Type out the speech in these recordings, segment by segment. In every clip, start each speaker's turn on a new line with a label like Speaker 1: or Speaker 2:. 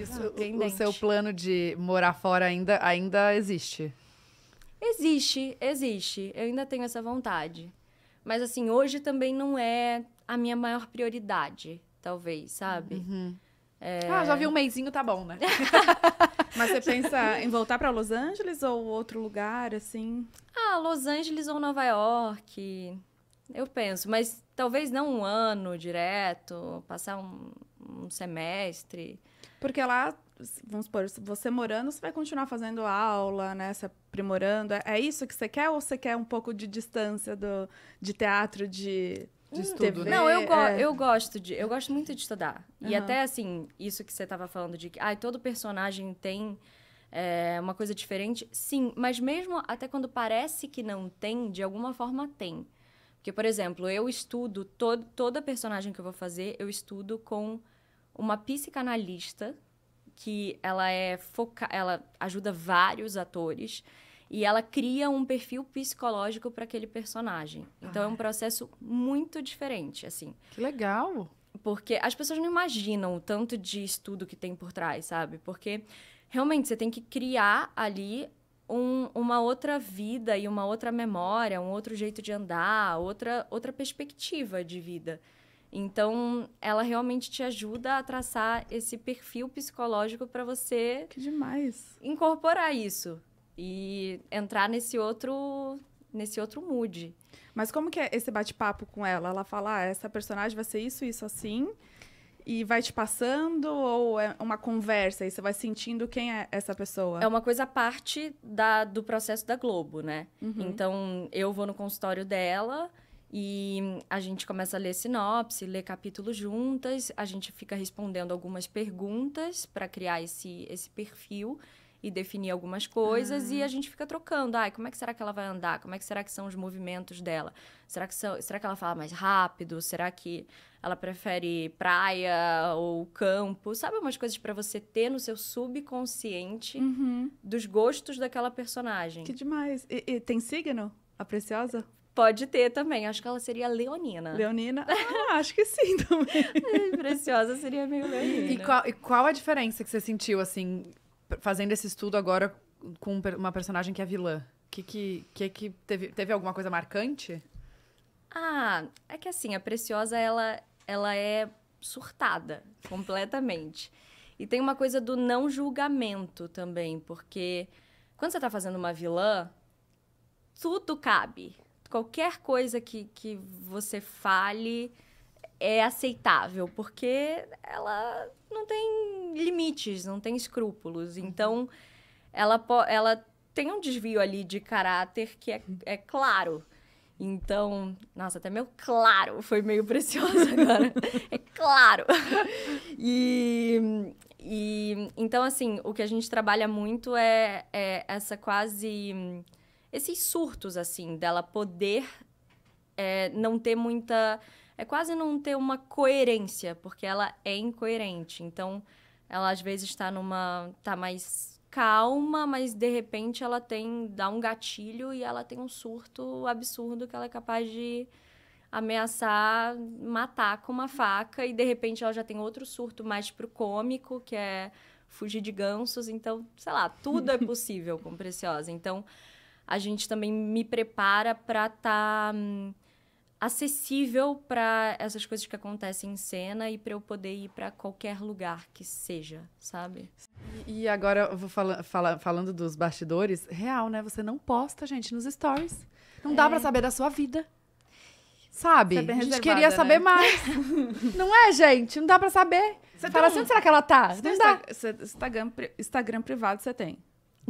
Speaker 1: Isso, ah, o, o seu plano de morar fora ainda, ainda existe?
Speaker 2: Existe, existe. Eu ainda tenho essa vontade. Mas, assim, hoje também não é a minha maior prioridade, talvez, sabe? Uhum. É... Ah, já vi um meizinho, tá bom, né? Mas você pensa em voltar para Los Angeles
Speaker 3: ou outro lugar, assim?
Speaker 2: Ah, Los Angeles ou Nova York. Eu penso, mas talvez não um ano direto, passar um, um semestre. Porque
Speaker 3: lá, vamos supor, você morando, você vai continuar fazendo aula, né? Se aprimorando. É, é, isso que você quer ou você quer um pouco de distância do, de teatro, de de hum, estudo, TV, né? Não, eu, go é. eu
Speaker 2: gosto de. Eu gosto muito de estudar. Uhum. E até assim, isso que você estava falando de que ah, todo personagem tem é, uma coisa diferente. Sim, mas mesmo até quando parece que não tem, de alguma forma tem. Porque, por exemplo, eu estudo todo, toda personagem que eu vou fazer, eu estudo com uma psicanalista que ela é foca... ela ajuda vários atores e ela cria um perfil psicológico para aquele personagem. Então ah. é um processo muito diferente, assim. Que legal. Porque as pessoas não imaginam o tanto de estudo que tem por trás, sabe? Porque realmente você tem que criar ali um, uma outra vida e uma outra memória, um outro jeito de andar, outra outra perspectiva de vida. Então, ela realmente te ajuda a traçar esse perfil psicológico para você. Que demais! Incorporar isso e entrar nesse outro nesse outro mood. Mas como que é esse bate-papo com ela? Ela fala,
Speaker 3: ah, essa personagem vai ser isso, isso, assim, e vai te passando, ou é uma conversa e você vai sentindo quem é essa pessoa?
Speaker 2: É uma coisa parte da, do processo da Globo, né? Uhum. Então, eu vou no consultório dela, e a gente começa a ler sinopse, ler capítulos juntas, a gente fica respondendo algumas perguntas para criar esse, esse perfil e definir algumas coisas ah. e a gente fica trocando. Ai, como é que será que ela vai andar? Como é que será que são os movimentos dela? Será que, são, será que ela fala mais rápido? Será que ela prefere praia ou campo? Sabe umas coisas para você ter no seu subconsciente uhum. dos gostos daquela personagem. Que demais. E, e tem signo? A Preciosa? Pode ter também. Acho que ela seria Leonina. Leonina?
Speaker 3: Ah, acho que sim também. É, preciosa seria meio Leonina. E qual, e qual a diferença
Speaker 1: que você sentiu, assim, fazendo esse estudo agora com uma personagem que é vilã? Que que, que, que teve, teve alguma coisa marcante?
Speaker 2: Ah, é que assim, a Preciosa, ela, ela é surtada completamente. E tem uma coisa do não julgamento também, porque quando você tá fazendo uma vilã, tudo cabe qualquer coisa que, que você fale é aceitável, porque ela não tem limites, não tem escrúpulos. Uhum. Então, ela, ela tem um desvio ali de caráter que é, uhum. é claro. Então, nossa, até meu claro foi meio precioso agora. é claro. E, e então, assim, o que a gente trabalha muito é, é essa quase esses surtos, assim, dela poder é, não ter muita. É quase não ter uma coerência, porque ela é incoerente. Então, ela às vezes está numa. tá mais calma, mas de repente ela tem. dá um gatilho e ela tem um surto absurdo que ela é capaz de ameaçar matar com uma faca e de repente ela já tem outro surto mais pro cômico, que é fugir de gansos, então, sei lá, tudo é possível com Preciosa. Então, a gente também me prepara para estar tá, hum, acessível para essas coisas que acontecem em cena e para eu poder ir para qualquer lugar que seja, sabe?
Speaker 1: E agora, vou fala, fala, falando dos bastidores, real, né? Você não posta, gente, nos stories. Não é. dá para saber da sua vida. Sabe? É a gente queria né? saber mais. não é, gente? Não dá para saber. Você Fala, tem... assim, onde será que ela tá? Você não dá.
Speaker 2: Instagram, Instagram privado você tem.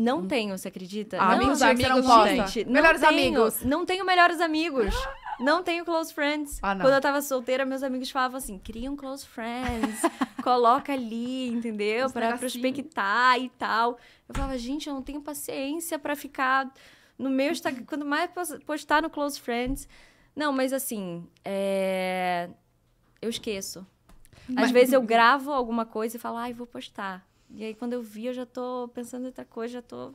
Speaker 2: Não hum. tenho, você acredita? Ah, não, amigos, amigos, não gente, não melhores tenho, amigos. Não tenho melhores amigos. Não tenho close friends. Ah, Quando eu tava solteira, meus amigos falavam assim: cria um close friends, coloca ali, entendeu? pra prospectar e tal. Eu falava, gente, eu não tenho paciência para ficar no meu Instagram. Quando mais postar no close friends. Não, mas assim, é... eu esqueço. Às mas... vezes eu gravo alguma coisa e falo, ai, vou postar. E aí quando eu vi, eu já tô pensando em outra coisa, já tô.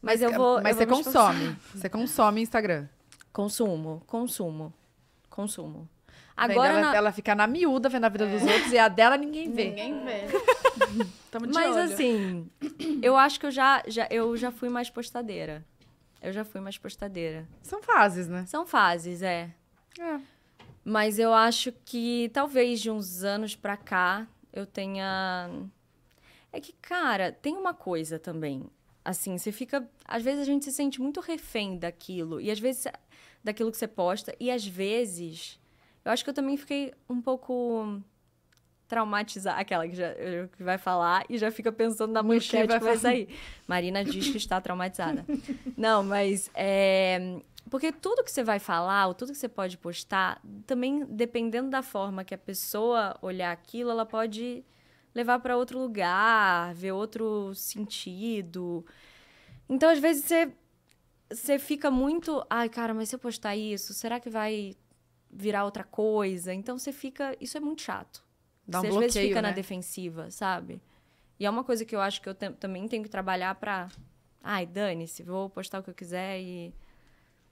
Speaker 3: Mas, eu é, vou. Mas eu você vou
Speaker 2: consome. Você consome Instagram. Consumo, consumo, consumo.
Speaker 1: Agora ela, na... ela fica na miúda vendo a vida é. dos outros e a
Speaker 2: dela ninguém vê. Ninguém vê. Mas olho. assim, eu acho que eu já, já, eu já fui mais postadeira. Eu já fui mais postadeira. São fases, né? São fases, é. É. Mas eu acho que talvez de uns anos pra cá eu tenha é que, cara, tem uma coisa também. Assim, você fica. Às vezes a gente se sente muito refém daquilo. E às vezes. daquilo que você posta. E às vezes. Eu acho que eu também fiquei um pouco traumatizada aquela que, já, que vai falar e já fica pensando na manchete que vai sair. Marina diz que está traumatizada. Não, mas é, porque tudo que você vai falar, ou tudo que você pode postar, também dependendo da forma que a pessoa olhar aquilo, ela pode levar para outro lugar, ver outro sentido. Então, às vezes, você, você fica muito. Ai, cara, mas se eu postar isso, será que vai virar outra coisa? Então, você fica. Isso é muito chato. Dá um você, bloqueio, às vezes, fica né? na defensiva, sabe? E é uma coisa que eu acho que eu também tenho que trabalhar pra. Ai, dane-se, vou postar o que eu quiser e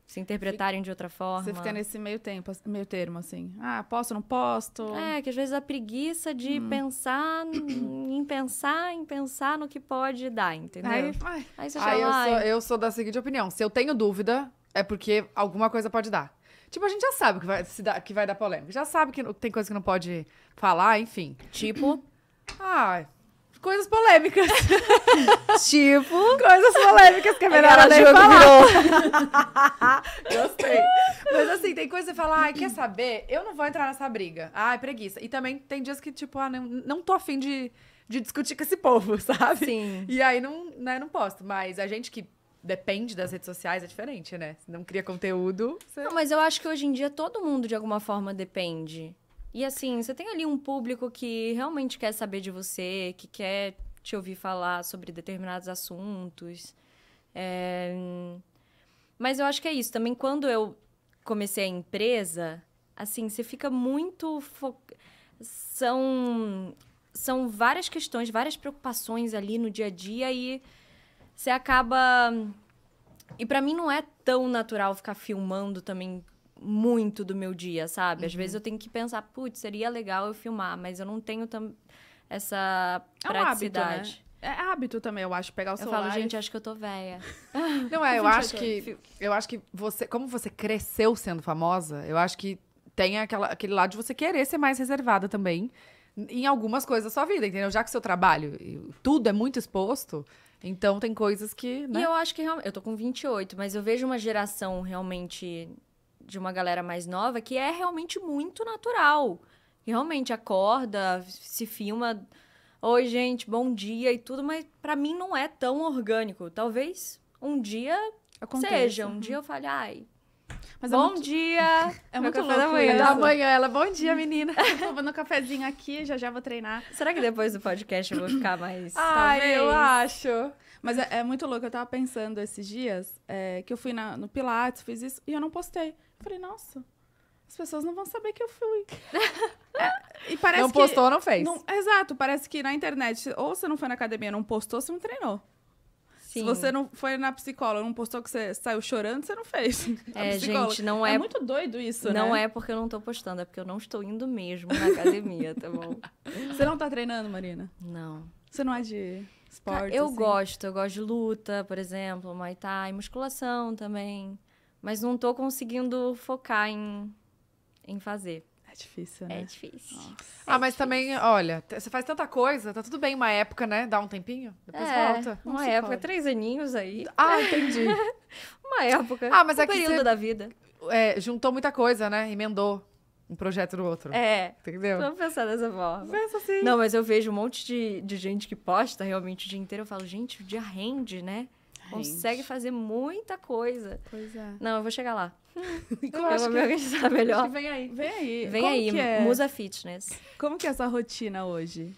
Speaker 2: se interpretarem de outra forma. Você fica nesse
Speaker 3: meio tempo, meio termo, assim. Ah, posso, não posso? É,
Speaker 2: que às vezes a preguiça de hum. pensar em pensar, em pensar no que pode dar, entendeu? Aí, ai, aí você aí eu, sou, eu
Speaker 1: sou da seguinte opinião. Se eu tenho dúvida, é porque alguma coisa pode dar. Tipo, a gente já sabe que vai, dá, que vai dar polêmica. Já sabe que tem coisa que não pode falar, enfim. Tipo... ah, coisas polêmicas. tipo. Coisas polêmicas que é melhor ela nem
Speaker 3: falar. Gostei. Mas
Speaker 1: assim, tem coisa que você fala, ai, quer saber? Eu não vou entrar nessa briga. Ai, preguiça. E também tem dias que, tipo, ah, não, não tô afim de, de discutir com
Speaker 2: esse povo, sabe? Sim.
Speaker 1: E aí não, né, não posto. Mas a gente que depende das redes
Speaker 2: sociais é diferente, né? Se não cria conteúdo. Você... Não, mas eu acho que hoje em dia todo mundo, de alguma forma, depende. E assim, você tem ali um público que realmente quer saber de você, que quer te ouvir falar sobre determinados assuntos. É... Mas eu acho que é isso. Também quando eu comecei a empresa, assim, você fica muito. Fo... São. São várias questões, várias preocupações ali no dia a dia e você acaba. E para mim não é tão natural ficar filmando também muito do meu dia, sabe? Às uhum. vezes eu tenho que pensar, putz, seria legal eu filmar, mas eu não tenho tam... essa é um praticidade. Hábito, né? É hábito também, eu acho, pegar o celular. Eu falo, gente, acho que eu tô velha.
Speaker 1: Não é, eu acho que eu acho que você, como você cresceu sendo famosa, eu acho que tem aquela, aquele lado de você querer ser mais reservada também em algumas coisas da sua vida, entendeu? Já que seu trabalho, tudo é muito exposto, então tem coisas que, né? E
Speaker 2: eu acho que realmente, eu tô com 28, mas eu vejo uma geração realmente de uma galera mais nova que é realmente muito natural. Realmente acorda, se filma, oi gente, bom dia e tudo, mas para mim não é tão orgânico. Talvez um dia Acontece, seja, um uhum. dia eu fale, ai, mas é bom é muito... dia! É muito louco da manhã. da manhã.
Speaker 3: Ela, bom dia, menina. Tô tomando um cafezinho aqui, já já vou treinar.
Speaker 2: Será que depois do podcast eu vou ficar mais... Ai, Talvez. eu
Speaker 3: acho. Mas é, é, muito louco. Eu tava pensando esses dias é, que eu fui na, no Pilates, fiz isso, e eu não postei. Eu falei, nossa, as pessoas não vão saber que eu fui. É, e parece não postou ou não fez. Não, exato, parece que na internet, ou você não foi na academia, não postou, você não treinou. Sim. Se você não foi na psicóloga, não postou que você
Speaker 2: saiu chorando, você não fez. É, gente, não é. É muito
Speaker 3: doido isso, não né? Não é
Speaker 2: porque eu não tô postando, é porque eu não estou indo mesmo na academia, tá bom? Você não tá treinando, Marina? Não. Você não é de esporte? Eu assim? gosto, eu gosto de luta, por exemplo, muay thai, musculação também mas não tô conseguindo focar em, em fazer. É difícil, né? É difícil. Nossa. ah, é mas difícil. também, olha, você faz tanta coisa, tá tudo bem uma época,
Speaker 1: né? Dá um tempinho, depois é, volta. Não uma época, pode. três
Speaker 2: aninhos aí. Ah, entendi. uma época. Ah, mas é um é período você, da vida.
Speaker 1: É, juntou muita coisa, né? Emendou um projeto
Speaker 2: do outro. É. Entendeu? Vamos pensar dessa forma. Pensa assim. Não, mas eu vejo um monte de, de gente que posta realmente o dia inteiro. Eu falo, gente, o dia rende, né? Consegue fazer muita coisa. Pois é. Não, eu vou chegar lá.
Speaker 3: eu acho vou me organizar melhor.
Speaker 2: vem aí. Vem aí. Vem Como aí, é? Musa Fitness. Como que é essa rotina hoje?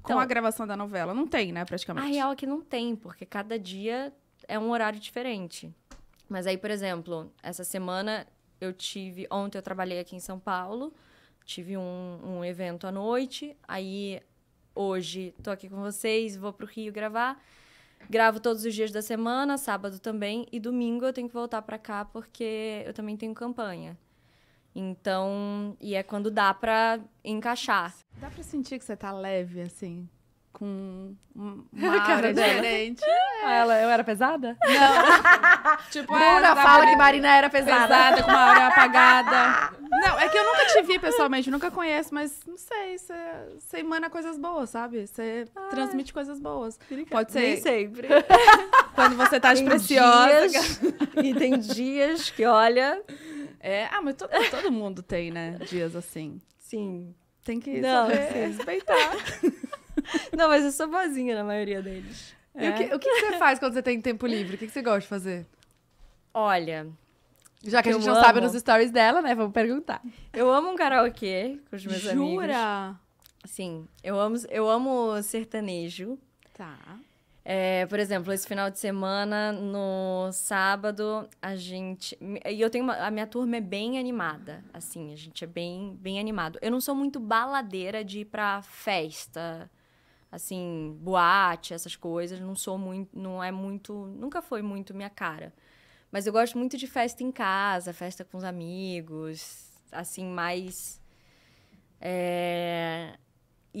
Speaker 2: Então, Com a gravação da novela? Não tem, né, praticamente? A ah, é real é que não tem, porque cada dia é um horário diferente. Mas aí, por exemplo, essa semana eu tive. Ontem eu trabalhei aqui em São Paulo, tive um, um evento à noite, aí hoje tô aqui com vocês, vou pro Rio gravar. Gravo todos os dias da semana, sábado também, e domingo eu tenho que voltar para cá porque eu também tenho campanha. Então, e é quando dá para encaixar.
Speaker 3: Dá para sentir que você tá leve assim? com uma cara diferente.
Speaker 2: Ah, ela, eu era
Speaker 3: pesada? Não. tipo, Bruna fala que Marina era pesada. Pesada, com uma aura apagada. Não, é que eu nunca te vi pessoalmente, nunca conheço, mas não sei, você emana coisas boas, sabe? Você ah, é. transmite coisas boas. Pode ser. Nem sempre. Quando você tá de preciosa. Dias, e tem dias que, olha. É, ah, mas todo, todo mundo tem, né? Dias assim. Sim. Tem que não, respeitar.
Speaker 2: Não, mas eu sou boazinha na maioria deles. E o, que, é. o
Speaker 1: que você faz quando você tem tempo livre? O que você gosta de fazer?
Speaker 2: Olha, já que a gente não amo. sabe nos
Speaker 1: stories dela, né? Vamos perguntar.
Speaker 2: Eu amo um karaokê com os meus Jura? amigos. Jura? Sim. Eu amo, eu amo sertanejo. Tá. É, por exemplo, esse final de semana, no sábado, a gente. E eu tenho uma, A minha turma é bem animada. Assim, a gente é bem, bem animado. Eu não sou muito baladeira de ir pra festa assim, boate, essas coisas, não sou muito, não é muito, nunca foi muito minha cara. Mas eu gosto muito de festa em casa, festa com os amigos, assim, mais é...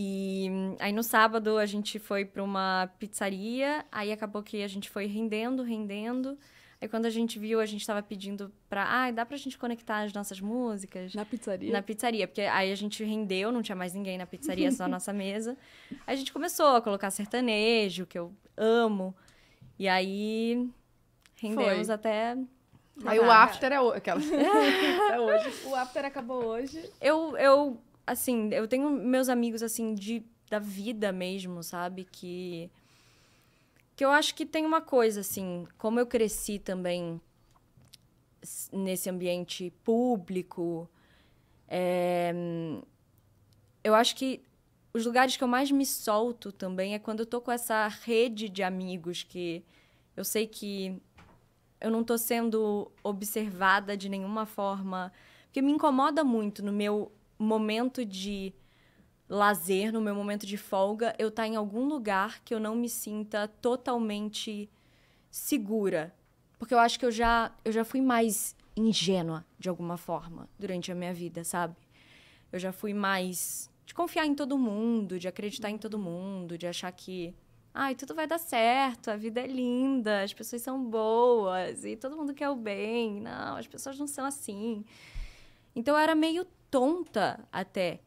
Speaker 2: E aí no sábado a gente foi para uma pizzaria, aí acabou que a gente foi rendendo, rendendo. Aí é quando a gente viu, a gente estava pedindo pra. Ah, dá pra gente conectar as nossas músicas? Na pizzaria? Na pizzaria, porque aí a gente rendeu, não tinha mais ninguém na pizzaria, só a nossa mesa. Aí a gente começou a colocar sertanejo, que eu amo. E aí rendemos Foi. até. Aí o after é, o... Aquela... é hoje.
Speaker 3: O after acabou hoje.
Speaker 2: Eu, eu, assim, eu tenho meus amigos, assim, de, da vida mesmo, sabe? Que que eu acho que tem uma coisa, assim, como eu cresci também nesse ambiente público, é... eu acho que os lugares que eu mais me solto também é quando eu tô com essa rede de amigos que eu sei que eu não tô sendo observada de nenhuma forma, porque me incomoda muito no meu momento de lazer, no meu momento de folga, eu estar tá em algum lugar que eu não me sinta totalmente segura. Porque eu acho que eu já, eu já fui mais ingênua, de alguma forma, durante a minha vida, sabe? Eu já fui mais de confiar em todo mundo, de acreditar em todo mundo, de achar que. Ai, tudo vai dar certo, a vida é linda, as pessoas são boas e todo mundo quer o bem. Não, as pessoas não são assim. Então eu era meio tonta até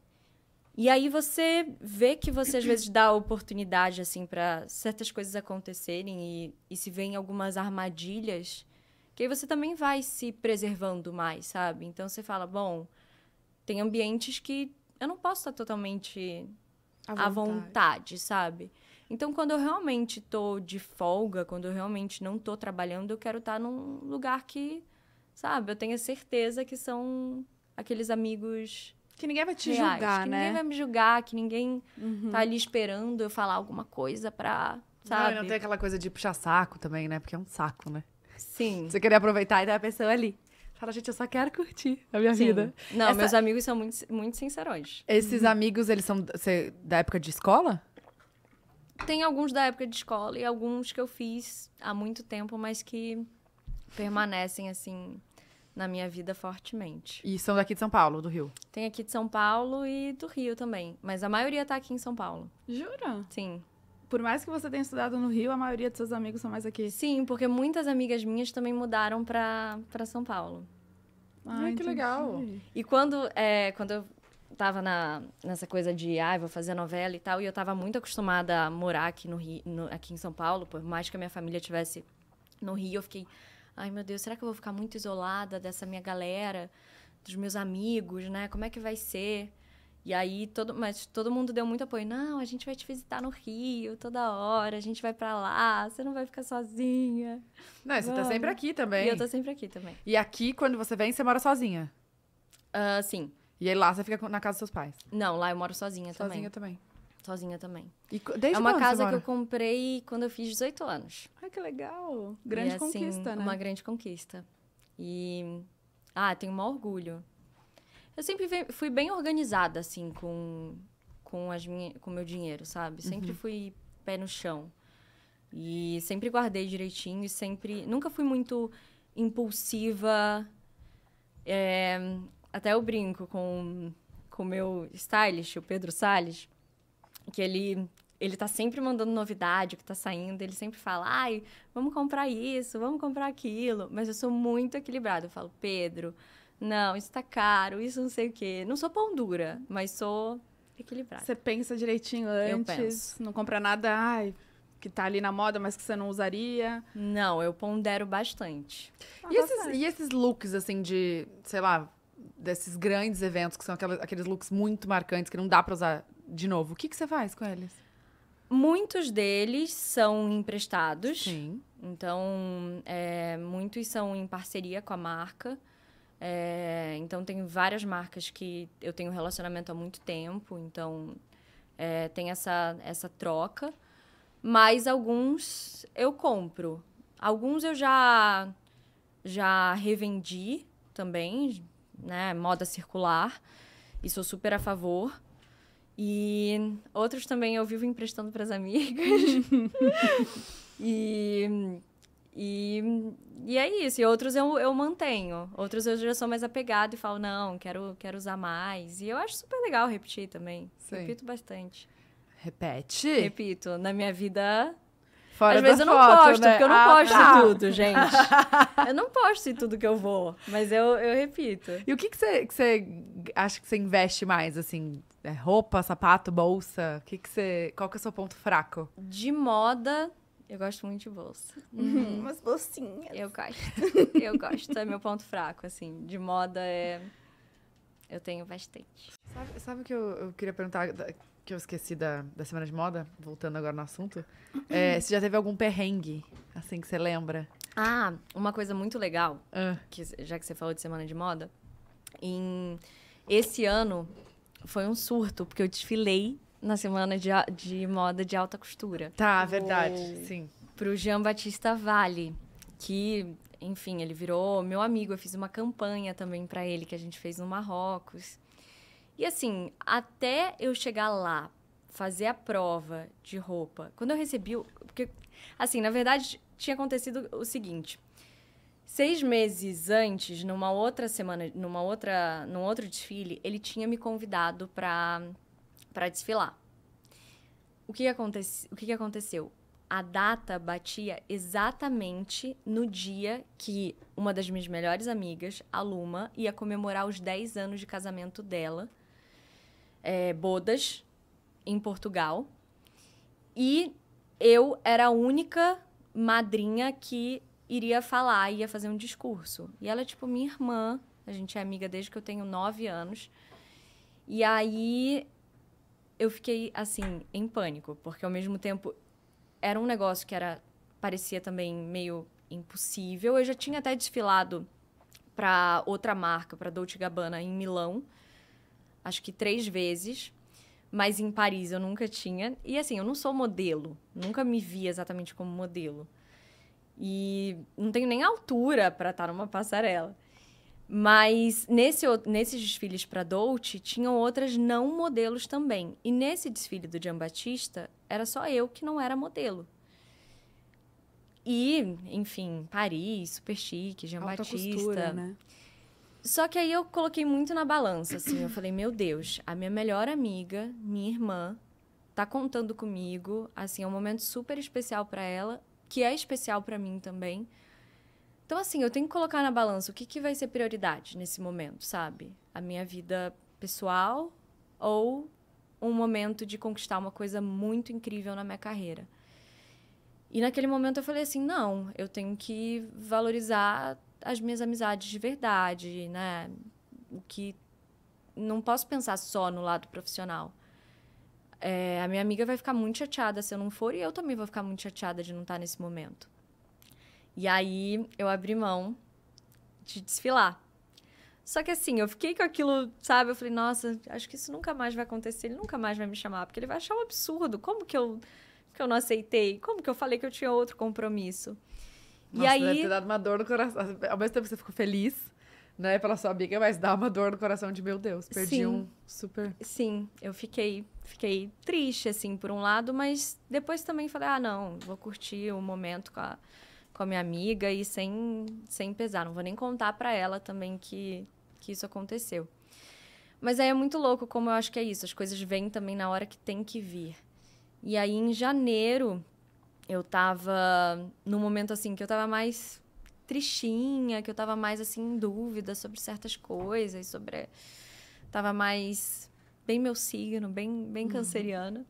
Speaker 2: e aí você vê que você às vezes dá oportunidade assim para certas coisas acontecerem e, e se vê em algumas armadilhas, que aí você também vai se preservando mais, sabe? Então você fala, bom, tem ambientes que eu não posso estar totalmente à vontade, à vontade sabe? Então quando eu realmente estou de folga, quando eu realmente não estou trabalhando, eu quero estar num lugar que, sabe, eu tenha certeza que são aqueles amigos que ninguém vai te reais, julgar, que né? Que ninguém vai me julgar, que ninguém uhum. tá ali esperando eu falar alguma coisa pra. Sabe? Não, não tem aquela
Speaker 1: coisa de puxar saco também, né? Porque é um saco, né? Sim. Você queria aproveitar e dar tá a pessoa ali. Fala, gente, eu só quero curtir a minha Sim. vida. Não, Essa... meus amigos são muito,
Speaker 2: muito sincerões.
Speaker 1: Esses uhum. amigos, eles são cê, da época de escola?
Speaker 2: Tem alguns da época de escola e alguns que eu fiz há muito tempo, mas que permanecem, assim, na minha vida fortemente.
Speaker 1: E são daqui de São Paulo, do Rio?
Speaker 2: Tem aqui de São Paulo e do Rio também. Mas a maioria tá aqui em São Paulo. Jura? Sim. Por mais que você tenha estudado no Rio, a maioria dos seus amigos são mais aqui. Sim, porque muitas amigas minhas também mudaram pra, pra São Paulo. Ai, ah, Ai que legal. E quando, é, quando eu tava na, nessa coisa de, ah, vou fazer novela e tal, e eu tava muito acostumada a morar aqui no Rio, no, aqui em São Paulo, por mais que a minha família tivesse no Rio, eu fiquei Ai, meu Deus, será que eu vou ficar muito isolada dessa minha galera, dos meus amigos, né? Como é que vai ser? E aí, todo, mas todo mundo deu muito apoio. Não, a gente vai te visitar no Rio toda hora, a gente vai para lá, você não vai ficar sozinha. Não, você Vamos. tá sempre aqui também. E eu tô sempre aqui também.
Speaker 1: E aqui, quando você vem, você mora sozinha? Uh, sim. E aí lá você fica
Speaker 2: na casa dos seus pais? Não, lá eu moro sozinha, sozinha também. Sozinha também sozinha também. E desde é uma casa que eu comprei quando eu fiz 18 anos. Ai, que legal! Grande e, assim, conquista, né? Uma grande conquista. E. Ah, tenho um maior orgulho. Eu sempre fui bem organizada, assim, com, com, as minhas, com meu dinheiro, sabe? Uhum. Sempre uhum. fui pé no chão. E sempre guardei direitinho e sempre. Nunca fui muito impulsiva. É, até eu brinco com o meu stylist, o Pedro Salles, que ele ele tá sempre mandando novidade, que tá saindo, ele sempre fala, ai, vamos comprar isso, vamos comprar aquilo. Mas eu sou muito equilibrada. Eu falo, Pedro, não, isso tá caro, isso não sei o quê. Não sou pão dura, mas sou equilibrada. Você pensa direitinho antes, não
Speaker 3: compra nada, ai, que tá ali na moda, mas que você não usaria. Não, eu pondero bastante.
Speaker 1: Ah, e, esses, e esses looks, assim, de, sei lá, desses grandes eventos, que são aquelas, aqueles looks muito marcantes, que não dá pra usar de novo, o que, que você faz com eles?
Speaker 2: Muitos deles são emprestados. Sim. Então, é, muitos são em parceria com a marca. É, então, tem várias marcas que eu tenho relacionamento há muito tempo. Então, é, tem essa, essa troca. Mas alguns eu compro. Alguns eu já, já revendi também, né? Moda circular. e sou super a favor. E outros também eu vivo emprestando para as amigas. e, e, e é isso. E outros eu, eu mantenho. Outros eu já sou mais apegado e falo, não, quero, quero usar mais. E eu acho super legal repetir também. Sim. Repito bastante.
Speaker 1: Repete?
Speaker 2: Repito. Na minha vida Fora Às vezes eu não foto, posto, né? porque eu não ah, posto tá. tudo, gente. eu não posto em tudo que eu vou, mas eu, eu repito. E o que, que, você, que você acha que você investe
Speaker 1: mais, assim? É roupa, sapato, bolsa? Que que você, qual que é o seu ponto fraco?
Speaker 2: De moda, eu gosto muito de bolsa. Uhum. uhum. Umas bolsinhas. Eu gosto. eu gosto. É meu ponto fraco, assim. De moda é. Eu tenho bastante.
Speaker 1: Sabe, sabe o que eu, eu, queria perguntar? Que eu esqueci da, da semana de moda, voltando agora no assunto. É, uhum. se já teve algum perrengue, assim, que você lembra?
Speaker 2: Ah, uma coisa muito legal, ah. que, já que você falou de semana de moda, em esse ano foi um surto, porque eu desfilei na semana de, de moda de alta costura. Tá, verdade, sim. Pro Jean Batista Vale, que, enfim, ele virou meu amigo. Eu fiz uma campanha também para ele que a gente fez no Marrocos. E assim, até eu chegar lá, fazer a prova de roupa, quando eu recebi. Porque, assim, na verdade, tinha acontecido o seguinte. Seis meses antes, numa outra semana, numa outra, num outro desfile, ele tinha me convidado para para desfilar. O que, acontece, o que aconteceu? A data batia exatamente no dia que uma das minhas melhores amigas, a Luma, ia comemorar os 10 anos de casamento dela, é, bodas, em Portugal. E eu era a única madrinha que iria falar, ia fazer um discurso. E ela é tipo minha irmã, a gente é amiga desde que eu tenho nove anos. E aí eu fiquei assim em pânico, porque ao mesmo tempo era um negócio que era parecia também meio impossível. Eu já tinha até desfilado para outra marca, para Dolce Gabbana em Milão, acho que três vezes, mas em Paris eu nunca tinha. E assim, eu não sou modelo, nunca me vi exatamente como modelo. E não tenho nem altura para estar tá numa passarela. Mas nesse, nesses desfiles para Dolce, tinham outras não modelos também. E nesse desfile do Gian Batista, era só eu que não era modelo. E, enfim, Paris, super chique, Jean Alta Batista. Costura, né? Só que aí eu coloquei muito na balança, assim. Eu falei, meu Deus, a minha melhor amiga, minha irmã, tá contando comigo. Assim, é um momento super especial para ela que é especial para mim também. Então, assim, eu tenho que colocar na balança o que, que vai ser prioridade nesse momento, sabe? A minha vida pessoal ou um momento de conquistar uma coisa muito incrível na minha carreira. E naquele momento eu falei assim: não, eu tenho que valorizar as minhas amizades de verdade, né? O que. Não posso pensar só no lado profissional. É, a minha amiga vai ficar muito chateada se eu não for e eu também vou ficar muito chateada de não estar tá nesse momento. E aí eu abri mão de desfilar. Só que assim, eu fiquei com aquilo, sabe? Eu falei, nossa, acho que isso nunca mais vai acontecer, ele nunca mais vai me chamar, porque ele vai achar um absurdo. Como que eu, que eu não aceitei? Como que eu falei que eu tinha outro compromisso? Nossa, e aí... deve ter dado uma dor no coração. Ao
Speaker 1: mesmo tempo que você ficou feliz né, pela sua amiga, mas dá uma dor no coração de, meu Deus, perdi Sim. um
Speaker 2: super. Sim, eu fiquei, fiquei triste, assim, por um lado, mas depois também falei, ah, não, vou curtir o momento com a, com a minha amiga e sem, sem pesar. Não vou nem contar para ela também que, que isso aconteceu. Mas aí é muito louco como eu acho que é isso. As coisas vêm também na hora que tem que vir. E aí, em janeiro, eu tava num momento assim que eu tava mais tristinha, que eu tava mais assim em dúvida sobre certas coisas, sobre tava mais bem meu signo, bem bem uhum. canceriana. Uhum.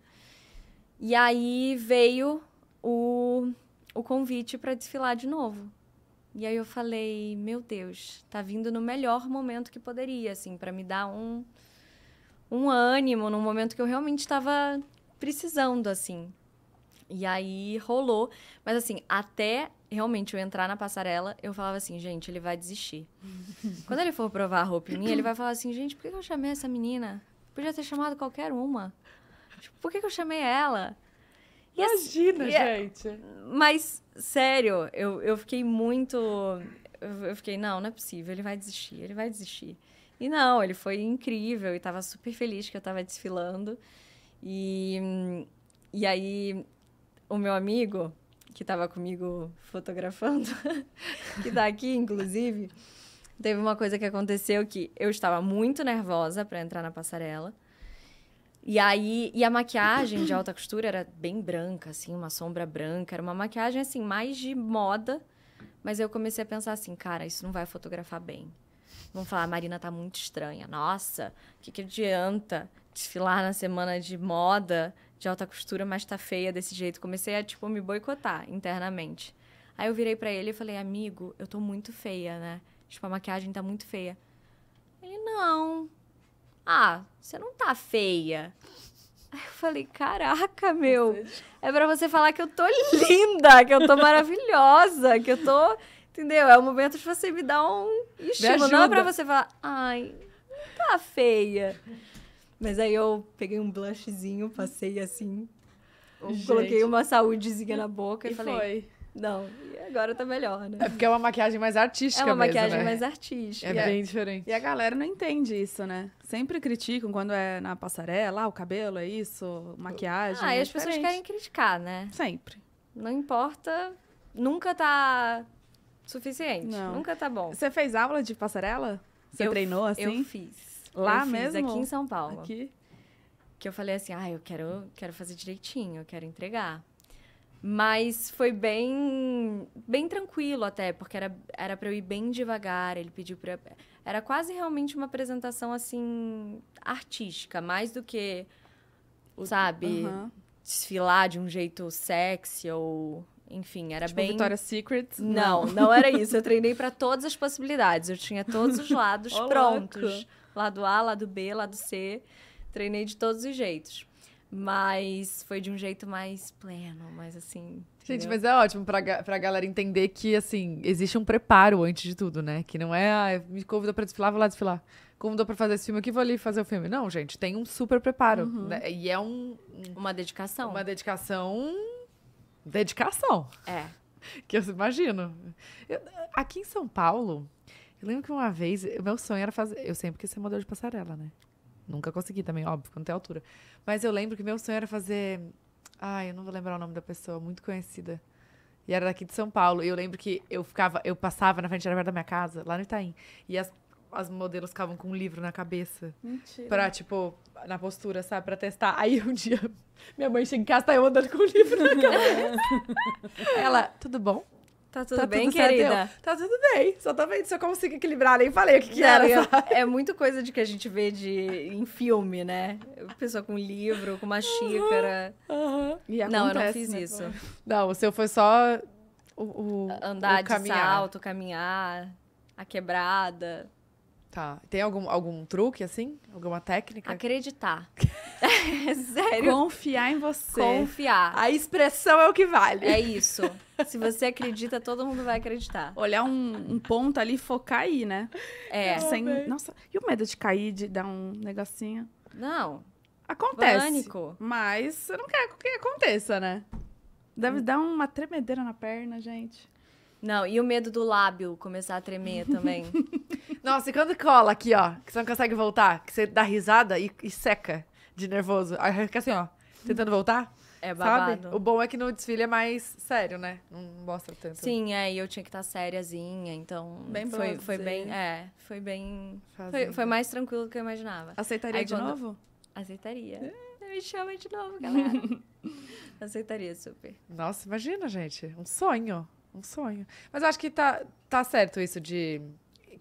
Speaker 2: E aí veio o o convite para desfilar de novo. E aí eu falei, meu Deus, tá vindo no melhor momento que poderia, assim, para me dar um um ânimo num momento que eu realmente estava precisando, assim. E aí rolou. Mas assim, até realmente eu entrar na passarela, eu falava assim, gente, ele vai desistir. Quando ele for provar a roupa em mim, ele vai falar assim, gente, por que eu chamei essa menina? Eu podia ter chamado qualquer uma. Tipo, por que eu chamei ela? Assim, Imagina, é gente. Mas, sério, eu, eu fiquei muito. Eu fiquei, não, não é possível, ele vai desistir, ele vai desistir. E não, ele foi incrível e tava super feliz que eu tava desfilando. E, hum, e aí o meu amigo, que estava comigo fotografando, que está aqui, inclusive, teve uma coisa que aconteceu que eu estava muito nervosa para entrar na passarela. E aí, e a maquiagem de alta costura era bem branca, assim, uma sombra branca, era uma maquiagem assim mais de moda, mas eu comecei a pensar assim, cara, isso não vai fotografar bem. Vão falar, a Marina tá muito estranha. Nossa, o que, que adianta desfilar na semana de moda de alta costura, mas tá feia desse jeito. Comecei a, tipo, me boicotar internamente. Aí eu virei para ele e falei, amigo, eu tô muito feia, né? Tipo, a maquiagem tá muito feia. Ele, não. Ah, você não tá feia. Aí eu falei, caraca, meu. É para você falar que eu tô linda, que eu tô maravilhosa, que eu tô. Entendeu? É o momento de você me dar um estímulo. Não é pra você falar, ai, tá feia. Mas aí eu peguei um blushzinho, passei assim. Gente. Coloquei uma saúdezinha na boca e, e falei. Foi. Não, e agora tá melhor, né? É porque
Speaker 1: é uma maquiagem mais artística, É uma
Speaker 3: mesmo, maquiagem né? mais artística. É bem é. diferente. E a galera não entende isso, né? Sempre criticam quando é na passarela, ah, o cabelo é isso, maquiagem. Ah, é e as diferente. pessoas querem
Speaker 2: criticar, né? Sempre. Não importa, nunca tá suficiente. Não. Nunca tá bom. Você fez aula de passarela?
Speaker 3: Você eu, treinou assim? Eu fiz. Lá eu mesmo? Fiz aqui em São Paulo. Aqui?
Speaker 2: Que eu falei assim, ah, eu quero, quero fazer direitinho, eu quero entregar. Mas foi bem bem tranquilo até, porque era era para eu ir bem devagar, ele pediu para era quase realmente uma apresentação assim artística, mais do que sabe, uhum. desfilar de um jeito sexy ou enfim, era tipo bem Victoria's Secret? Não, não, não era isso. Eu treinei para todas as possibilidades, eu tinha todos os lados oh, prontos. Louco lado A, lado B, lado C. Treinei de todos os jeitos. Mas foi de um jeito mais pleno, mais assim. Gente, mas
Speaker 1: é ótimo pra, pra galera entender que, assim, existe um preparo antes de tudo, né? Que não é, ah, me convidou pra desfilar, vou lá desfilar. Convidou pra fazer esse filme aqui, vou ali fazer o filme. Não, gente, tem um super preparo. Uhum. Né? E é um, um. Uma dedicação. Uma dedicação. Dedicação. É. Que eu imagino. Eu, aqui em São Paulo, eu lembro que uma vez, meu sonho era fazer. Eu sempre quis ser modelo de passarela, né? Nunca consegui também, óbvio, não tem altura. Mas eu lembro que meu sonho era fazer. Ai, eu não vou lembrar o nome da pessoa, muito conhecida. E era daqui de São Paulo. E eu lembro que eu ficava, eu passava na frente, da minha casa, lá no Itaim. E as, as modelos ficavam com um livro na cabeça. Mentira. Pra, tipo, na postura, sabe? Pra testar. Aí um dia, minha mãe chega em casa, tá eu andando com o livro na cabeça. Ela, tudo bom? Tá tudo tá bem, tudo querida? Certo, tá
Speaker 3: tudo bem. Só tô
Speaker 1: vendo se eu consigo equilibrar. Nem falei o que, que era. Eu,
Speaker 2: é muito coisa de que a gente vê de, em filme, né? Pessoa com um livro, com uma xícara. Uhum. E acontece, não, eu não né? fiz né? isso.
Speaker 1: Não, o seu foi só o, o andar o de caminhar. salto,
Speaker 2: caminhar, a quebrada.
Speaker 1: Tá. Tem algum, algum truque, assim? Alguma técnica?
Speaker 3: Acreditar.
Speaker 2: É sério. Confiar
Speaker 3: em você. Confiar. A expressão é o que vale. É isso. Se você acredita, todo mundo vai acreditar. Olhar um, um ponto ali e focar aí, né? É. Sem, nossa, e o medo de cair, de dar um negocinho? Não. Acontece. Pânico. Mas você não quer que aconteça, né?
Speaker 2: Deve hum. dar uma tremedeira na perna, gente. Não, e o medo do lábio começar a tremer também.
Speaker 1: Nossa, e quando cola aqui, ó, que você não consegue voltar, que você dá risada e, e seca de nervoso. Aí fica assim, ó, tentando voltar. É babado. Sabe? O bom é que no desfile
Speaker 2: é mais sério, né? Não mostra tanto. Sim, é, e eu tinha que estar tá sériazinha, então. Bem foi, foi bem. É, foi bem. Foi, foi, mais tranquilo do que eu imaginava. Aceitaria Aí, de quando... novo? Aceitaria. É, me chama de novo, galera. Aceitaria super.
Speaker 1: Nossa, imagina, gente. Um sonho. Um sonho. Mas eu acho que tá, tá certo isso de.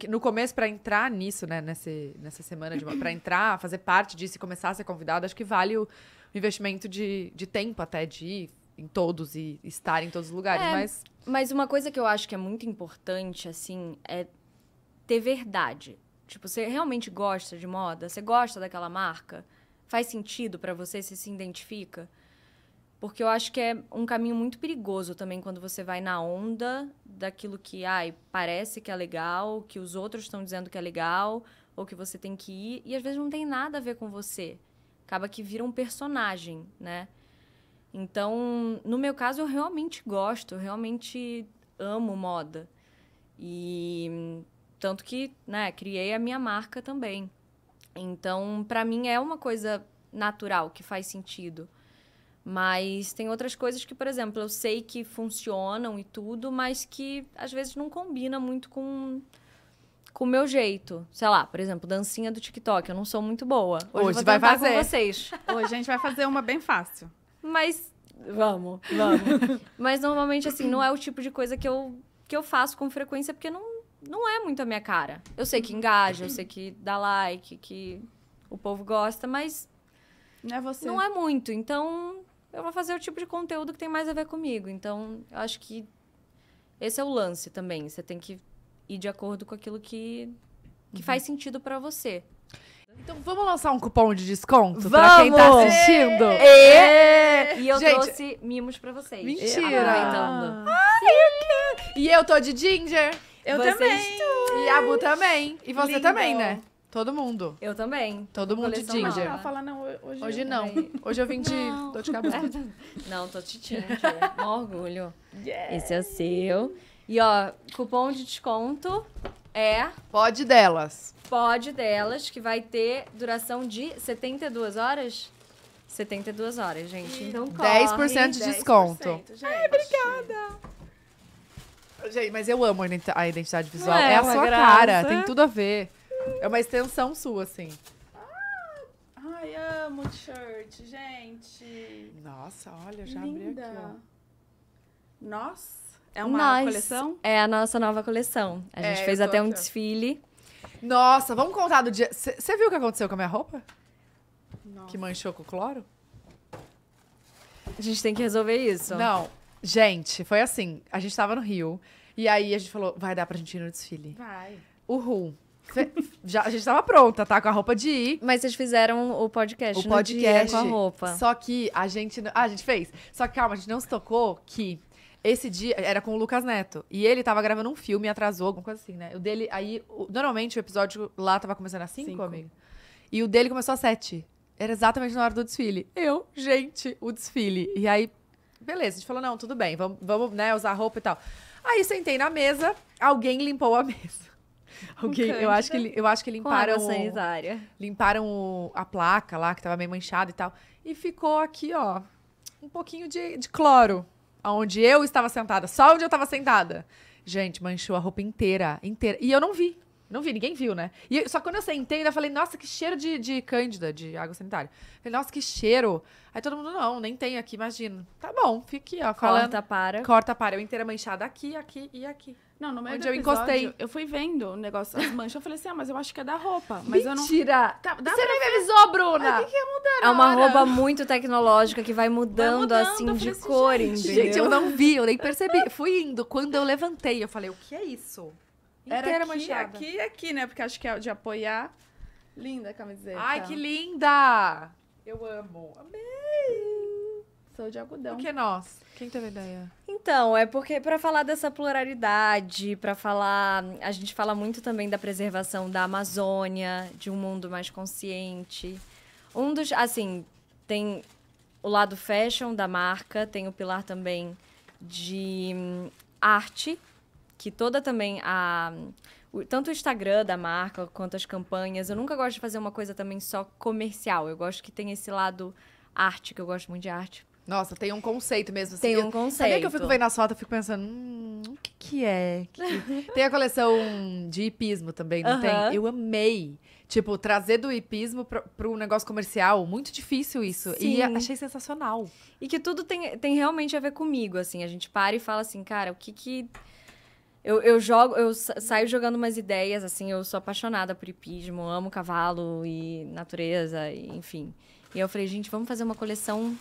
Speaker 1: No começo, para entrar nisso, né? Nesse, nessa semana, de... para entrar, fazer parte disso e começar a ser convidado, acho que vale o investimento de, de tempo até de ir em todos e estar em todos os lugares. É, mas...
Speaker 2: mas uma coisa que eu acho que é muito importante, assim, é ter verdade. Tipo, você realmente gosta de moda? Você gosta daquela marca? Faz sentido para você? Você se identifica? Porque eu acho que é um caminho muito perigoso também quando você vai na onda daquilo que, ai, parece que é legal, que os outros estão dizendo que é legal, ou que você tem que ir, e às vezes não tem nada a ver com você. Acaba que vira um personagem, né? Então, no meu caso, eu realmente gosto, eu realmente amo moda. E tanto que, né, criei a minha marca também. Então, para mim é uma coisa natural que faz sentido. Mas tem outras coisas que, por exemplo, eu sei que funcionam e tudo, mas que às vezes não combina muito com com o meu jeito. Sei lá, por exemplo, dancinha do TikTok, eu não sou muito boa. Hoje, Hoje vai fazer com
Speaker 3: vocês. Hoje a gente vai fazer uma bem fácil. Mas vamos, vamos.
Speaker 2: mas normalmente assim, não é o tipo de coisa que eu que eu faço com frequência porque não não é muito a minha cara. Eu sei que engaja, eu sei que dá like, que o povo gosta, mas não é você. Não é muito. Então, eu vou fazer o tipo de conteúdo que tem mais a ver comigo. Então, eu acho que esse é o lance também. Você tem que ir de acordo com aquilo que, que uhum. faz sentido para você.
Speaker 1: Então vamos lançar um cupom de desconto vamos! pra quem tá assistindo? E, é! é! e, eu Gente, trouxe
Speaker 2: mimos pra vocês.
Speaker 1: Mentira! Aproveitando. e eu tô de ginger. Eu vocês também. E a Bu também. E você também, né? Todo mundo. Eu também. Todo mundo de ginger. Não, ela
Speaker 3: fala, não, hoje, hoje não. Hoje eu vim de... Não. Tô de cabelo Não, tô de ginger.
Speaker 2: orgulho. Yeah. Esse é o seu. E, ó, cupom de desconto é... Pode delas. Pode delas, que vai ter duração de 72 horas. 72 horas, gente. E então, corre. 10% de desconto. gente.
Speaker 1: Ai, obrigada. Gente, mas eu amo a identidade visual. É, é a sua graça. cara, tem tudo a ver. É uma extensão sua, assim. Ah,
Speaker 3: ai, amo t-shirt, gente. Nossa, olha, já Linda. abri aqui, ó. Nossa, é uma Nós, coleção?
Speaker 2: É a nossa nova coleção. A é, gente é, fez
Speaker 3: até um
Speaker 1: desfile. Nossa, vamos contar do dia. Você viu o que aconteceu com a minha roupa? Nossa. Que manchou com o cloro? A gente tem que resolver isso. Não. Gente, foi assim. A gente tava no Rio. E aí a gente falou, vai dar pra gente ir no desfile. Vai. O Ru já, a gente tava pronta, tá? Com a roupa de ir. Mas vocês fizeram o podcast o podcast, né? com a roupa. Só que a gente... Ah, a gente fez. Só que, calma, a gente não se tocou que esse dia era com o Lucas Neto. E ele tava gravando um filme, atrasou, alguma coisa assim, né? O dele, aí, o, normalmente o episódio lá tava começando às 5, amigo. E o dele começou às 7. Era exatamente na hora do desfile. Eu, gente, o desfile. E aí, beleza, a gente falou: não, tudo bem, vamos, vamos né, usar roupa e tal. Aí sentei na mesa, alguém limpou a mesa. Alguém, eu acho que eu acho que limparam Com limparam o, a placa lá que tava meio manchada e tal, e ficou aqui, ó, um pouquinho de, de cloro aonde eu estava sentada, só onde eu estava sentada. Gente, manchou a roupa inteira, inteira. E eu não vi. Não vi, ninguém viu, né? E só quando eu sentei, eu falei, nossa, que cheiro de, de cândida, de água sanitária. Falei, nossa, que cheiro. Aí todo mundo, não, nem tem aqui, imagina. Tá bom, fique, ó. Corta, falando.
Speaker 3: para. Corta, para. Eu inteira manchada aqui, aqui e aqui. Não, no meio Onde do episódio, eu encostei. Eu fui vendo o negócio, as manchas. Eu falei assim, ah, mas eu acho que é da roupa. Mas Mentira! Eu não... Tá, Você nem me avisou, Bruna! que é,
Speaker 1: mudar é uma roupa
Speaker 3: muito tecnológica que vai mudando, vai mudando assim, de assim, cor, gente. gente, eu não
Speaker 1: vi, eu nem percebi. Fui indo. Quando eu levantei, eu falei, o que é isso?
Speaker 3: Era Inteira aqui, manchada. aqui e aqui, né? Porque acho que é de apoiar. Linda a camiseta. Ai, que linda! Eu amo. Amei! sou de algodão. Por que nós? Quem teve a ideia?
Speaker 2: Então, é porque para falar dessa pluralidade, para falar, a gente fala muito também da preservação da Amazônia, de um mundo mais consciente. Um dos, assim, tem o lado fashion da marca, tem o pilar também de hum, arte, que toda também a tanto o Instagram da marca quanto as campanhas, eu nunca gosto de fazer uma coisa também só comercial. Eu gosto que tem esse lado arte, que eu gosto muito de arte. Nossa, tem um conceito mesmo. Assim. Tem um conceito. Sabia que eu fico vendo as
Speaker 1: fotos, eu fico pensando, hum, o que que é? Que... tem a coleção de hipismo também, não uh -huh. tem? Eu amei. Tipo, trazer do hipismo para o negócio
Speaker 2: comercial, muito difícil isso. Sim. E achei sensacional. E que tudo tem, tem realmente a ver comigo, assim. A gente para e fala assim, cara, o que que... Eu, eu jogo, eu saio jogando umas ideias, assim, eu sou apaixonada por hipismo, amo cavalo e natureza, e, enfim. E eu falei, gente, vamos fazer uma coleção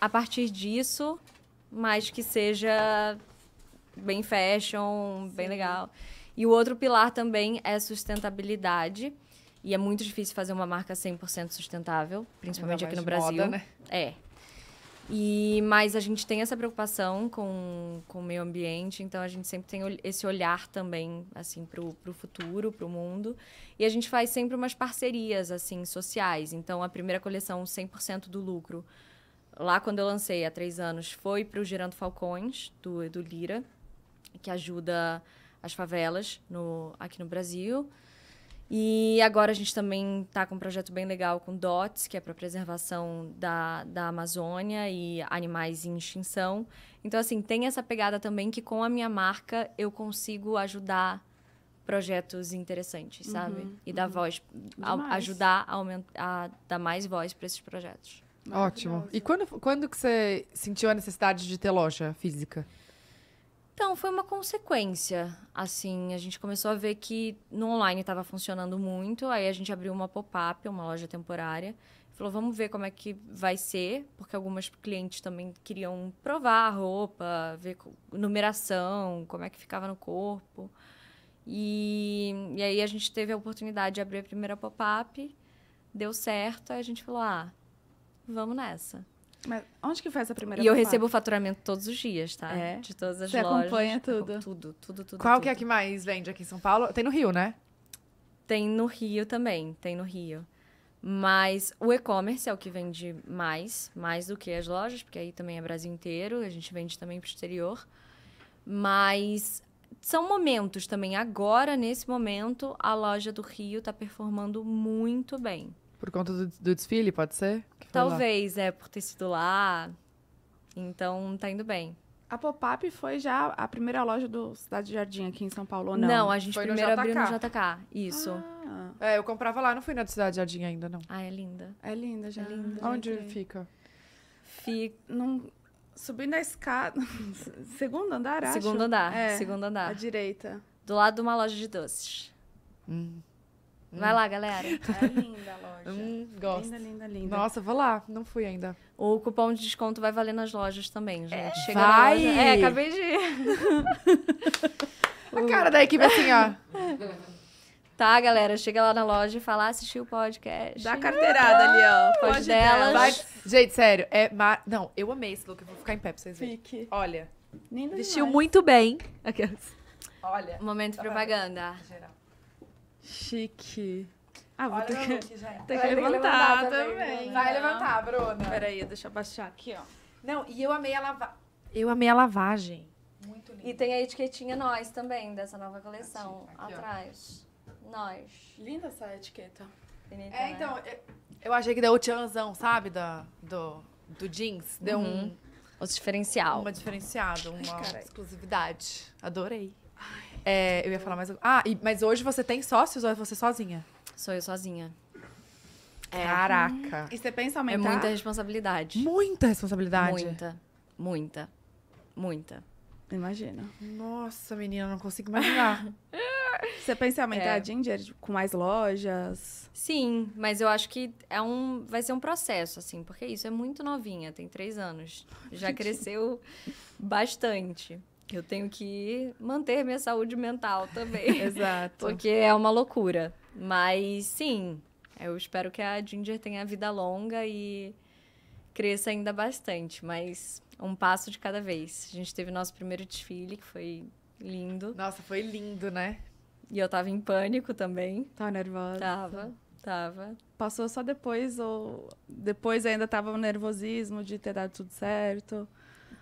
Speaker 2: a partir disso, mas que seja bem fashion, Sim. bem legal. E o outro pilar também é sustentabilidade. E é muito difícil fazer uma marca 100% sustentável, principalmente aqui no Brasil. Moda, né? É. E, mas a gente tem essa preocupação com, com o meio ambiente, então a gente sempre tem esse olhar também, assim, pro, pro futuro, pro mundo. E a gente faz sempre umas parcerias, assim, sociais. Então, a primeira coleção, 100% do lucro lá quando eu lancei há três anos, foi para o Girando Falcões, do Edu Lira, que ajuda as favelas no, aqui no Brasil. E agora a gente também está com um projeto bem legal com DOTS, que é para preservação da, da Amazônia e animais em extinção. Então, assim, tem essa pegada também que com a minha marca eu consigo ajudar projetos interessantes, uhum, sabe? E uhum. dar voz, a, ajudar a, aumentar, a dar mais voz para esses projetos.
Speaker 1: Ótimo. E quando, quando que você sentiu a necessidade de ter loja física?
Speaker 2: Então, foi uma consequência. Assim, a gente começou a ver que no online estava funcionando muito, aí a gente abriu uma pop-up, uma loja temporária. Falou, vamos ver como é que vai ser, porque algumas clientes também queriam provar a roupa, ver numeração, como é que ficava no corpo. E, e aí a gente teve a oportunidade de abrir a primeira pop-up, deu certo, aí a gente falou, ah, vamos nessa. Mas onde que faz a primeira? E eu recebo o faturamento todos os dias, tá? É. De todas as Você lojas. Você acompanha tudo? Tudo, tudo, tudo. Qual tudo. que é que mais vende aqui em São Paulo? Tem no Rio, né? Tem no Rio também, tem no Rio. Mas o e-commerce é o que vende mais, mais do que as lojas, porque aí também é Brasil inteiro, a gente vende também para o exterior. Mas são momentos também. Agora, nesse momento, a loja do Rio está performando muito bem.
Speaker 1: Por conta do, do desfile, pode ser?
Speaker 2: Talvez, lá. é, por ter sido lá. Então, tá indo bem.
Speaker 3: A pop-up foi já a primeira loja do Cidade Jardim aqui em São Paulo, ou não? Não, a gente foi primeiro no abriu no JK. Isso.
Speaker 1: Ah. É, eu comprava lá, não fui na Cidade Jardim ainda, não. Ah, é linda. É
Speaker 3: linda já. É linda. Onde já fica? Fica. Num... Subindo a escada.
Speaker 2: Segundo andar, Segundo Andar, é, segundo andar. À direita. Do lado de uma loja de doces. Hum. Hum. Vai lá, galera. É linda a loja. Hum, gosto. Linda, linda, linda. Nossa, vou lá. Não fui ainda. O cupom de desconto vai valer nas lojas também, gente. É, Chega vai! Loja... É, acabei de a cara da equipe é assim, ó. Tá, galera, chega lá na loja e fala, assistiu o podcast. Dá carteirada ali, ó. Pode, pode delas. Vai...
Speaker 1: Gente, sério, é mar... Não, eu amei esse look, eu vou ficar em pé pra vocês verem. Fique. Olha. Lindo Vestiu demais. muito bem.
Speaker 2: Olha. Momento tá propaganda. Geral.
Speaker 1: Chique. Ah, vou Olha ter que,
Speaker 3: look, ter que levantar, levantar, também. Vai levantar,
Speaker 2: Bruna. Peraí, deixa eu baixar aqui, ó. Não, e eu amei a lavagem.
Speaker 1: Eu amei a lavagem.
Speaker 2: Muito linda. E tem a etiquetinha nós também, dessa nova coleção, aqui, atrás. Ó. Nós. Linda essa etiqueta. é, né? então, eu,
Speaker 1: eu achei que deu o tchanzão, sabe? Da, do, do jeans. Deu uhum. um... O diferencial. Uma diferenciada, uma Ai, exclusividade. Adorei. É, eu ia falar mais. Ah, e, mas hoje você tem sócios ou é você sozinha? Sou eu sozinha. É. Caraca. Hum. E você pensa aumentar? É muita responsabilidade.
Speaker 2: Muita responsabilidade? Muita. Muita. Muita. Imagina. Nossa, menina, não consigo imaginar. você pensa em aumentar é. a assim,
Speaker 3: Ginger tipo, com mais lojas?
Speaker 2: Sim, mas eu acho que é um, vai ser um processo, assim, porque isso é muito novinha, tem três anos. Já cresceu bastante. Eu tenho que manter minha saúde mental também. Exato. Porque é uma loucura. Mas sim, eu espero que a Ginger tenha vida longa e cresça ainda bastante, mas um passo de cada vez. A gente teve nosso primeiro desfile, que foi lindo. Nossa, foi lindo, né? E eu tava em pânico
Speaker 3: também. Tava nervosa. Tava, tava. Passou só depois, ou
Speaker 2: depois ainda tava o nervosismo de ter dado tudo certo.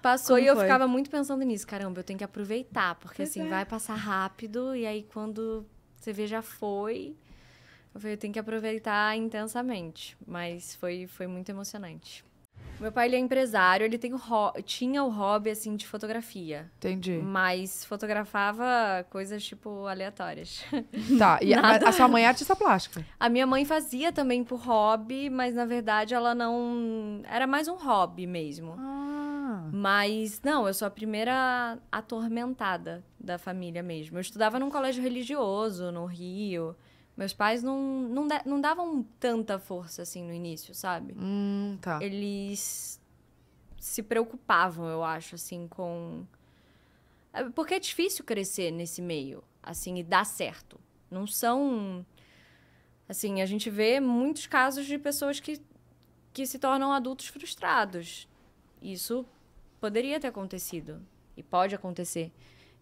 Speaker 2: Passou Como e eu ficava muito pensando nisso. Caramba, eu tenho que aproveitar, porque pois assim, é. vai passar rápido e aí quando você vê já foi. Eu falei, eu tenho que aproveitar intensamente. Mas foi, foi muito emocionante. Meu pai, ele é empresário, ele tem o tinha o hobby, assim, de fotografia. Entendi. Mas fotografava coisas, tipo, aleatórias. Tá, e a, a, sua mãe é artista plástica? A minha mãe fazia também por hobby, mas, na verdade, ela não... Era mais um hobby mesmo. Ah. Mas, não, eu sou a primeira atormentada da família mesmo. Eu estudava num colégio religioso, no Rio. Meus pais não, não, não davam tanta força, assim, no início, sabe? Hum, tá. Eles se preocupavam, eu acho, assim, com... É, porque é difícil crescer nesse meio, assim, e dar certo. Não são... Assim, a gente vê muitos casos de pessoas que, que se tornam adultos frustrados. Isso poderia ter acontecido e pode acontecer.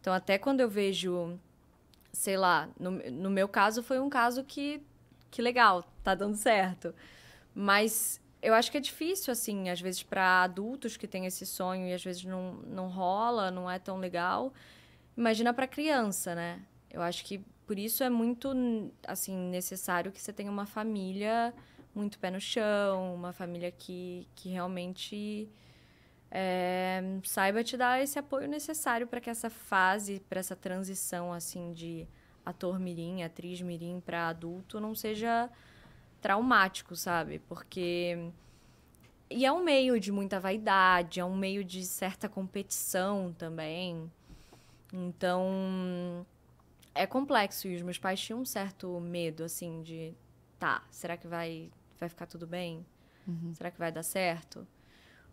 Speaker 2: Então, até quando eu vejo, sei lá, no, no meu caso foi um caso que, que legal, tá dando certo. Mas eu acho que é difícil, assim, às vezes para adultos que têm esse sonho e às vezes não, não rola, não é tão legal. Imagina para criança, né? Eu acho que por isso é muito, assim, necessário que você tenha uma família muito pé no chão, uma família que, que realmente é, saiba te dar esse apoio necessário para que essa fase, para essa transição assim de ator mirim, atriz mirim para adulto não seja traumático, sabe? Porque e é um meio de muita vaidade, é um meio de certa competição também. Então é complexo e os meus pais tinham um certo medo assim de tá, será que vai vai ficar tudo bem? Uhum. Será que vai dar certo?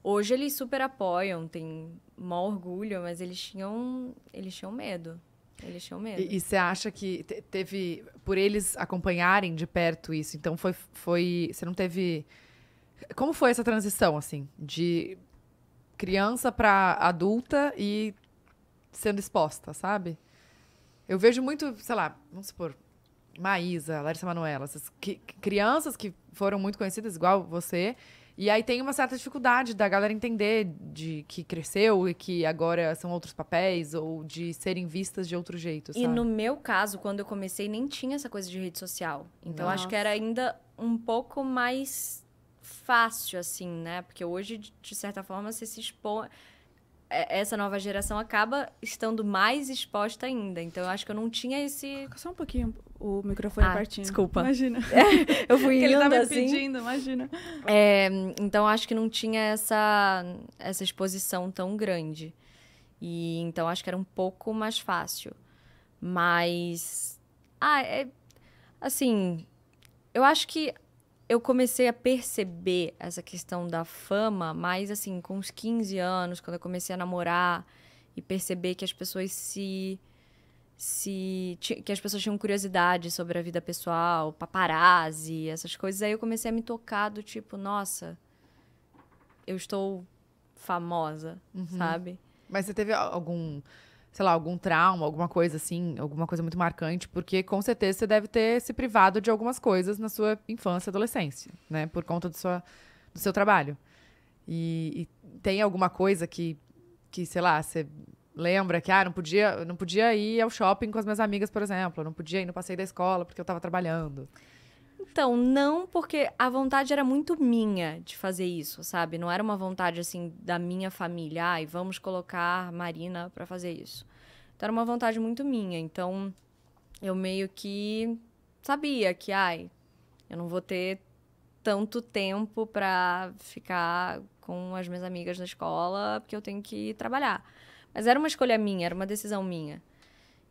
Speaker 2: Hoje eles super apoiam, tem maior orgulho, mas eles tinham, eles tinham medo. Eles tinham medo. E você acha que
Speaker 1: teve, por eles acompanharem de perto isso, então foi, foi, você não teve, como foi essa transição, assim, de criança para adulta e sendo exposta, sabe? Eu vejo muito, sei lá, vamos supor, Maísa, Larissa Manoela, essas que, crianças que foram muito conhecidas, igual você, e aí tem uma certa dificuldade da galera entender de que cresceu e que agora são outros papéis ou de serem vistas de outro jeito. Sabe? E no
Speaker 2: meu caso, quando eu comecei, nem tinha essa coisa de rede social. Então Nossa. acho que era ainda um pouco mais fácil, assim, né? Porque hoje, de certa forma, você se expõe. É, essa nova geração acaba estando mais exposta ainda. Então eu acho que eu não tinha esse. Só um pouquinho o microfone ah, partindo. Desculpa. Imagina. É, eu fui indo, Ele tava assim. pedindo, imagina. É, então acho que não tinha essa, essa exposição tão grande. E então acho que era um pouco mais fácil. Mas ah, é assim, eu acho que eu comecei a perceber essa questão da fama, mais assim, com uns 15 anos, quando eu comecei a namorar e perceber que as pessoas se se que as pessoas tinham curiosidade sobre a vida pessoal, paparazzi, essas coisas. Aí eu comecei a me tocar do tipo, nossa, eu estou famosa, uhum. sabe? Mas
Speaker 1: você teve algum, sei lá, algum trauma, alguma coisa assim, alguma coisa muito marcante, porque com certeza você deve ter se privado de algumas coisas na sua infância e adolescência, né? Por conta do, sua, do seu trabalho. E, e tem alguma coisa que, que, sei lá, você Lembra que ah, não podia, não podia ir ao shopping com as minhas amigas, por exemplo, eu não podia ir no passeio da escola porque eu estava trabalhando.
Speaker 2: Então, não porque a vontade era muito minha de fazer isso, sabe? Não era uma vontade assim da minha família, ai, ah, vamos colocar Marina para fazer isso. Então era uma vontade muito minha, então eu meio que sabia que ai, eu não vou ter tanto tempo para ficar com as minhas amigas na escola, porque eu tenho que trabalhar. Mas era uma escolha minha, era uma decisão minha.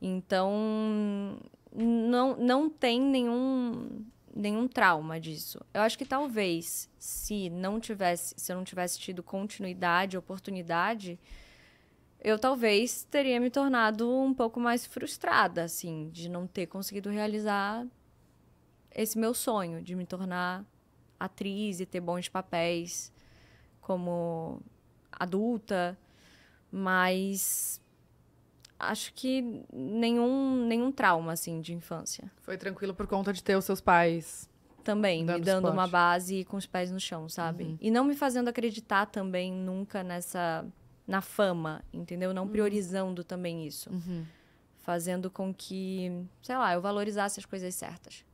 Speaker 2: Então, não, não tem nenhum, nenhum trauma disso. Eu acho que talvez, se não tivesse, se eu não tivesse tido continuidade, oportunidade, eu talvez teria me tornado um pouco mais frustrada, assim, de não ter conseguido realizar esse meu sonho de me tornar atriz e ter bons papéis como adulta. Mas acho que nenhum, nenhum trauma, assim, de infância. Foi tranquilo por conta de ter os seus pais. Também, dando me dando esporte. uma base com os pés no chão, sabe? Uhum. E não me fazendo acreditar também nunca nessa. na fama, entendeu? Não uhum. priorizando uhum. também isso. Uhum. Fazendo com que, sei lá, eu valorizasse as coisas certas.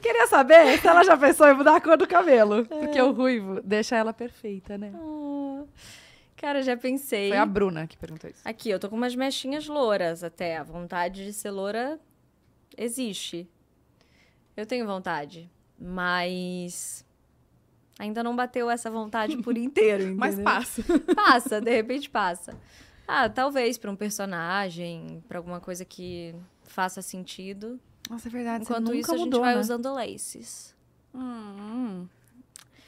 Speaker 2: Queria saber se ela já pensou em mudar a cor do cabelo. É. Porque o
Speaker 1: ruivo deixa ela perfeita, né? Oh.
Speaker 2: Cara, já pensei. Foi a Bruna que perguntou isso. Aqui, eu tô com umas mechinhas louras até. A vontade de ser loura existe. Eu tenho vontade. Mas. Ainda não bateu essa vontade por inteiro. Entendeu? Mas passa. Passa, de repente passa. Ah, talvez para um personagem, para alguma coisa que faça sentido. Nossa, é verdade. Enquanto isso, mudou, a gente vai né? usando laces. Hum. hum.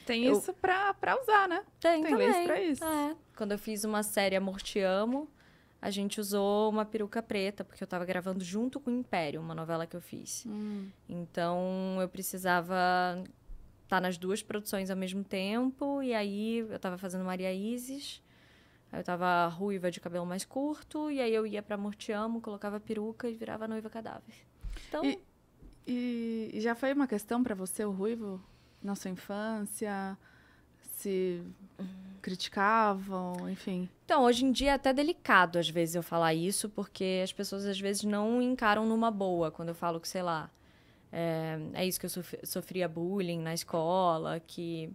Speaker 2: Tem eu... isso pra, pra usar, né? Tem, Tem também. leis pra isso. É. Quando eu fiz uma série Amor Te Amo, a gente usou uma peruca preta, porque eu tava gravando junto com o Império, uma novela que eu fiz. Hum. Então, eu precisava estar tá nas duas produções ao mesmo tempo, e aí eu tava fazendo Maria Isis, aí eu tava ruiva de cabelo mais curto, e aí eu ia pra Morteamo, colocava peruca e virava noiva cadáver.
Speaker 3: Então... E, e já foi uma questão para você, o ruivo? nossa infância? Se criticavam, enfim.
Speaker 2: Então, hoje em dia é até delicado, às vezes, eu falar isso, porque as pessoas, às vezes, não encaram numa boa quando eu falo que, sei lá, é, é isso que eu sofri, sofria bullying na escola, que...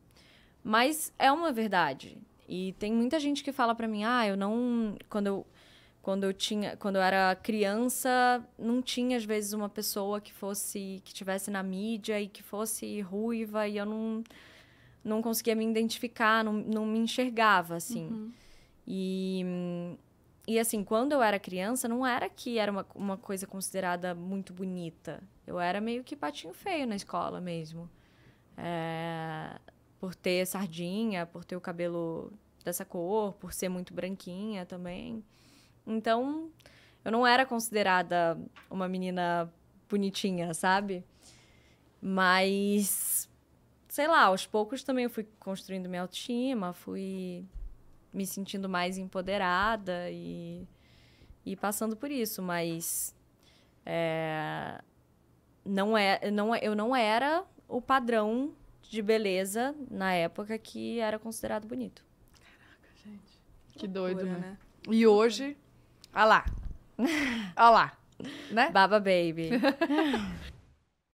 Speaker 2: Mas é uma verdade. E tem muita gente que fala para mim, ah, eu não... Quando eu quando eu tinha quando eu era criança não tinha às vezes uma pessoa que fosse que tivesse na mídia e que fosse ruiva e eu não não conseguia me identificar não, não me enxergava assim uhum. e e assim quando eu era criança não era que era uma, uma coisa considerada muito bonita eu era meio que patinho feio na escola mesmo é, por ter sardinha por ter o cabelo dessa cor por ser muito branquinha também então, eu não era considerada uma menina bonitinha, sabe? Mas, sei lá, aos poucos também eu fui construindo minha autoestima, fui me sentindo mais empoderada e, e passando por isso, mas é, não é, não, é, eu não era o padrão de beleza na época que era considerado bonito.
Speaker 3: Caraca, gente.
Speaker 2: Que, doido, né? né? E hoje Olha lá. Olha lá. Né? Baba Baby.